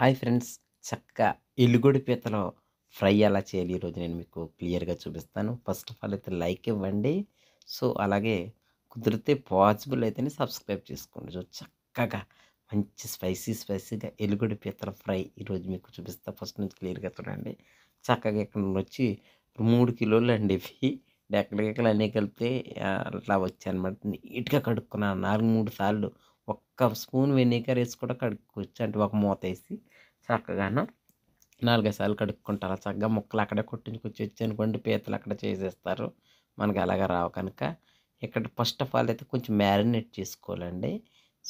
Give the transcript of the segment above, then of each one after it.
hi friends చక్కగా ఎల్లుగొడి పీతలో fry ఎలా చేయాలి ఈరోజు నేను మీకు క్లియర్గా చూపిస్తాను ఫస్ట్ ఆఫ్ ఆల్ అయితే లైక్ ఇవ్వండి సో అలాగే కుదిరితే పాసిబుల్ అయితేనే సబ్స్క్రైబ్ చేసుకోండి సో చక్కగా మంచి స్పైసీ స్పైసీగా ఎలుగుడి పీతల ఫ్రై ఈరోజు మీకు చూపిస్తా ఫస్ట్ నుంచి క్లియర్గా చూడండి చక్కగా ఇక్కడ నుండి వచ్చి మూడు కిలోలు అండి ఇవి ఎక్కడికెక్కడ అన్నీ కలిపితే అట్లా వచ్చాయన్నమాట నీట్గా కడుక్కున్నాను నాలుగు మూడు సార్లు కప్ స్పూన్ వెనిగర్ వేసి కూడా కడుక్కోవచ్చు అంటే ఒక మూత వేసి చక్కగాను నాలుగైదు సార్లు కడుక్కుంటారు చక్కగా ముక్కలు అక్కడే కొట్టించుకొచ్చి అనుకోండి పీతలు అక్కడ చేసేస్తారు మనకి అలాగ రావు కనుక ఇక్కడ ఫస్ట్ ఆఫ్ ఆల్ అయితే కొంచెం మ్యారినేట్ చేసుకోవాలండి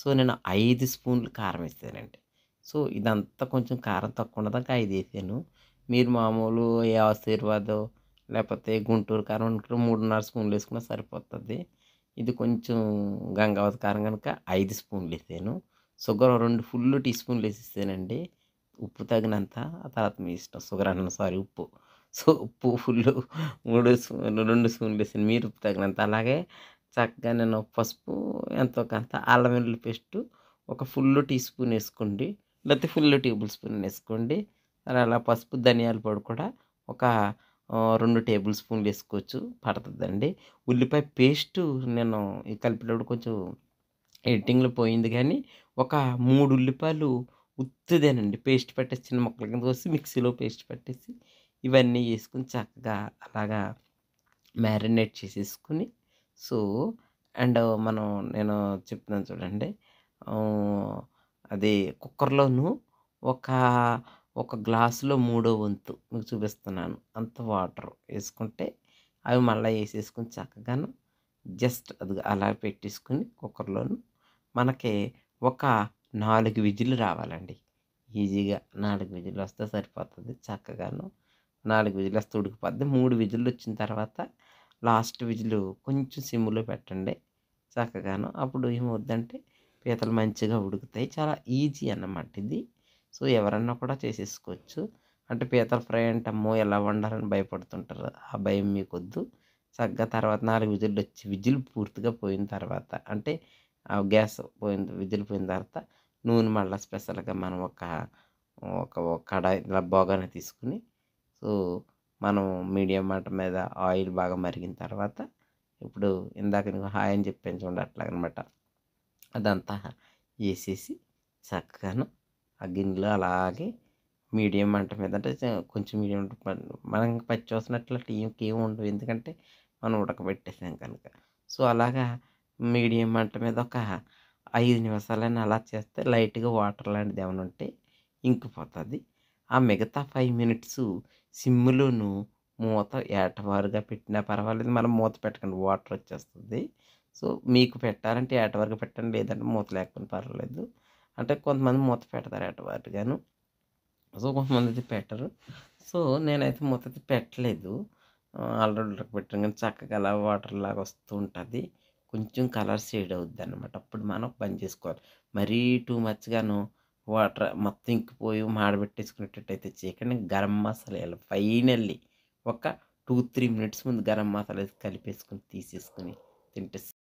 సో నేను ఐదు స్పూన్లు కారం వేసానండి సో ఇదంతా కొంచెం కారం తక్కువ ఉండదాక ఐదు వేసాను మీరు మామూలు ఏ ఆశీర్వాదం లేకపోతే గుంటూరు కారం మూడున్నర స్పూన్లు వేసుకున్నా సరిపోతుంది ఇది కొంచెం గంగ కారం కనుక ఐదు స్పూన్లు వేసాను షుగర్ రెండు ఫుల్ టీ స్పూన్లు వేసేసానండి ఉప్పు తగినంత ఆ తర్వాత మీ ఇష్టం షుగర్ అన్న సారీ ఉప్పు సో ఉప్పు ఫుల్ మూడు స్పూన్ రెండు స్పూన్లు వేసాను మీరు ఉప్పు తగినంత అలాగే చక్కగా నేను పసుపు ఎంతో కొంత అల్లం వెల్లుల్లి పేస్ట్ ఒక ఫుల్ టీ స్పూన్ వేసుకోండి లేకపోతే ఫుల్ టేబుల్ స్పూన్ వేసుకోండి అలా పసుపు ధనియాల పొడి కూడా ఒక రెండు టేబుల్ స్పూన్లు వేసుకోవచ్చు పడుతుందండి ఉల్లిపాయ పేస్ట్ నేను కలిపినప్పుడు కొంచెం ఎడిటింగ్లో పోయింది కానీ ఒక మూడు ఉల్లిపాయలు ఉత్తుదేనండి పేస్ట్ పెట్టేసి చిన్న ముక్కల కింద కోసి మిక్సీలో పేస్ట్ పెట్టేసి ఇవన్నీ వేసుకుని చక్కగా అలాగా మ్యారినేట్ చేసేసుకుని సో అండ్ మనం నేను చెప్తున్నాను చూడండి అది కుక్కర్లోను ఒక ఒక గ్లాసులో మూడో వంతు మీకు చూపిస్తున్నాను అంత వాటర్ వేసుకుంటే అవి మళ్ళీ వేసేసుకుని చక్కగాను జస్ట్ అది అలా పెట్టేసుకుని కుక్కర్లోను మనకి ఒక నాలుగు విజిల్లు రావాలండి ఈజీగా నాలుగు విజిల్లు వస్తే సరిపోతుంది చక్కగాను నాలుగు విజులు వస్తే ఉడికిపోద్ది మూడు విజిల్లు వచ్చిన తర్వాత లాస్ట్ విజిల్లు కొంచెం సిమ్లో పెట్టండి చక్కగాను అప్పుడు ఏమవుద్దంటే పీతలు మంచిగా ఉడుకుతాయి చాలా ఈజీ అన్నమాట ఇది సో ఎవరన్నా కూడా చేసేసుకోవచ్చు అంటే పీతల ఫ్రై అంటే అమ్మో ఎలా వండాలని భయపడుతుంటారు ఆ భయం మీకు వద్దు చక్కగా తర్వాత నాలుగు విజులు వచ్చి విజులు పూర్తిగా పోయిన తర్వాత అంటే ఆ గ్యాస్ పోయిన విజులు పోయిన తర్వాత నూనె మళ్ళీ స్పెషల్గా మనం ఒక ఒక కడాయి ఇలా బాగానే తీసుకుని సో మనం మీడియం మంట మీద ఆయిల్ బాగా మరిగిన తర్వాత ఇప్పుడు ఇందాక నీకు హాయ్ అని చెప్పి చూడండి అట్లా అనమాట అదంతా వేసేసి చక్కగాను ఆ గిన్నెలు అలాగే మీడియం మంట మీద అంటే కొంచెం మీడియం మనం పచ్చి చూసినట్లు టీకి ఏమి ఉండవు ఎందుకంటే మనం ఉడకబెట్టేసాం కనుక సో అలాగా మీడియం మంట మీద ఒక ఐదు నిమిషాలని అలా చేస్తే లైట్గా వాటర్ లాంటిది ఏమైనా ఉంటే ఇంకిపోతుంది ఆ మిగతా ఫైవ్ మినిట్స్ సిమ్లోను మూత ఏటవారుగా పెట్టినా పర్వాలేదు మనం మూత పెట్టకండి వాటర్ వచ్చేస్తుంది సో మీకు పెట్టాలంటే ఏటవారుగా పెట్టండి లేదంటే మూత లేకపోయినా పర్వాలేదు అంటే కొంతమంది మూత పెడతారట గాను సో కొంతమంది అయితే పెట్టరు సో నేనైతే మూత పెట్టలేదు ఆల్రెడీ పెట్టాను కానీ చక్కగా అలా వాటర్ లాగా వస్తూ ఉంటుంది కొంచెం కలర్ షేడ్ అవుద్ది అనమాట అప్పుడు మనం పని చేసుకోవాలి మరీ టూ మచ్గాను వాటర్ మొత్తం ఇంకిపోయి అయితే చేయకండి గరం మసాలా వేయాలి ఫైనల్లీ ఒక టూ త్రీ మినిట్స్ ముందు గరం మసాలా కలిపేసుకుని తీసేసుకుని తింటే